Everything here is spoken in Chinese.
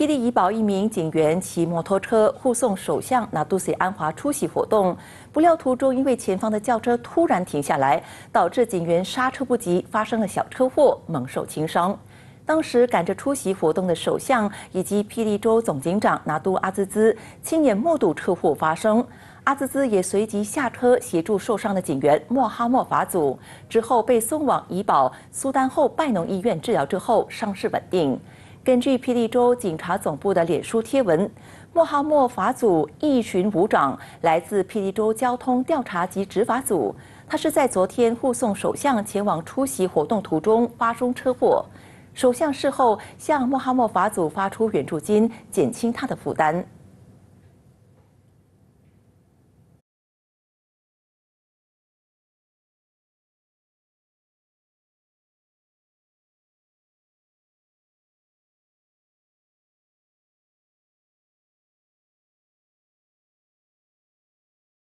霹雳怡保一名警员骑摩托车护送首相纳杜西安华出席活动，不料途中因为前方的轿车突然停下来，导致警员刹车不及，发生了小车祸，蒙受轻伤。当时赶着出席活动的首相以及霹雳州总警长纳都阿兹兹亲眼目睹车祸发生，阿兹兹也随即下车协助受伤的警员莫哈莫法祖，之后被送往怡保苏丹后拜农医院治疗，之后伤势稳定。根据霹雳州警察总部的脸书贴文，穆哈默法祖一巡武长来自霹雳州交通调查及执法组，他是在昨天护送首相前往出席活动途中发生车祸。首相事后向穆哈默法祖发出援助金，减轻他的负担。